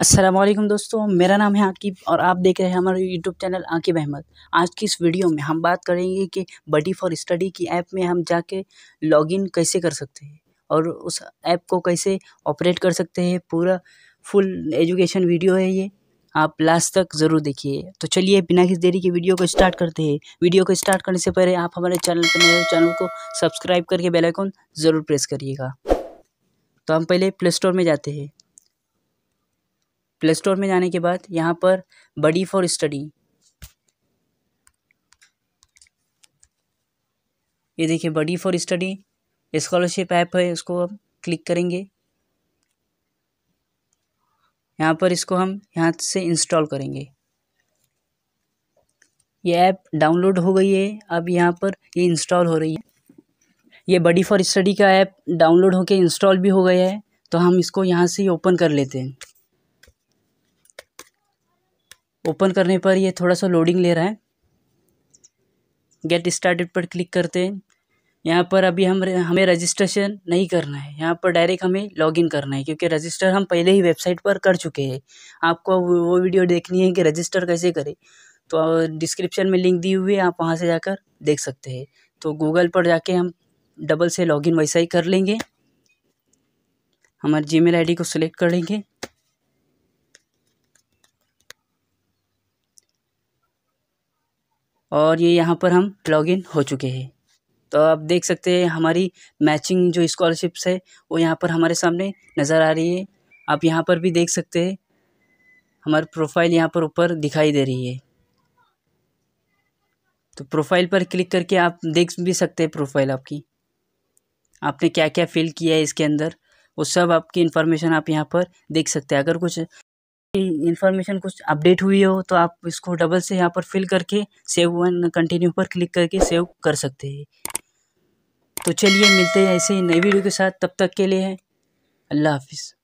असलम दोस्तों मेरा नाम है आकिब और आप देख रहे हैं हमारे यूट्यूब चैनल आकिब अहमद आज की इस वीडियो में हम बात करेंगे कि बडी फॉर स्टडी की ऐप में हम जाके लॉगिन कैसे कर सकते हैं और उस ऐप को कैसे ऑपरेट कर सकते हैं पूरा फुल एजुकेशन वीडियो है ये आप लास्ट तक ज़रूर देखिए तो चलिए बिना किसी देरी के वीडियो को स्टार्ट करते हैं वीडियो को स्टार्ट करने से पहले आप हमारे चैनल पर मेरे चैनल को सब्सक्राइब करके बेलाइकॉन ज़रूर प्रेस करिएगा तो हम पहले प्ले स्टोर में जाते हैं प्ले स्टोर में जाने के बाद यहाँ पर बडी फॉर स्टडी ये देखिए buddy for study scholarship app है इसको हम क्लिक करेंगे यहाँ पर इसको हम यहाँ से इंस्टॉल करेंगे ये ऐप डाउनलोड हो गई है अब यहाँ पर ये इंस्टॉल हो रही है ये बडी फॉर स्टडी का ऐप डाउनलोड होकर इंस्टॉल भी हो गया है तो हम इसको यहाँ से ही ओपन कर लेते हैं ओपन करने पर ये थोड़ा सा लोडिंग ले रहा है गेट स्टार्टेड पर क्लिक करते हैं यहाँ पर अभी हम हमें रजिस्ट्रेशन नहीं करना है यहाँ पर डायरेक्ट हमें लॉगिन करना है क्योंकि रजिस्टर हम पहले ही वेबसाइट पर कर चुके हैं आपको वो वीडियो देखनी है कि रजिस्टर कैसे करें तो डिस्क्रिप्शन में लिंक दी हुई है आप वहाँ से जाकर देख सकते हैं तो गूगल पर जाके हम डबल से लॉगिन वैसा ही कर लेंगे हमारे जी मेल को सिलेक्ट कर लेंगे और ये यहाँ पर हम लॉगिन हो चुके हैं तो आप देख सकते हैं हमारी मैचिंग जो स्कॉलरशिप्स है वो यहाँ पर हमारे सामने नज़र आ रही है आप यहाँ पर भी देख सकते हैं हमारी प्रोफाइल यहाँ पर ऊपर दिखाई दे रही है तो प्रोफाइल पर क्लिक करके आप देख भी सकते हैं प्रोफाइल आपकी आपने क्या क्या फिल किया है इसके अंदर वो सब आपकी इन्फॉर्मेशन आप यहाँ पर देख सकते हैं अगर कुछ इन्फॉर्मेशन कुछ अपडेट हुई हो तो आप इसको डबल से यहाँ पर फिल करके सेव वन कंटिन्यू पर क्लिक करके सेव कर सकते हैं तो चलिए मिलते हैं ऐसे ही नई वीडियो के साथ तब तक के लिए अल्लाह हाफिज़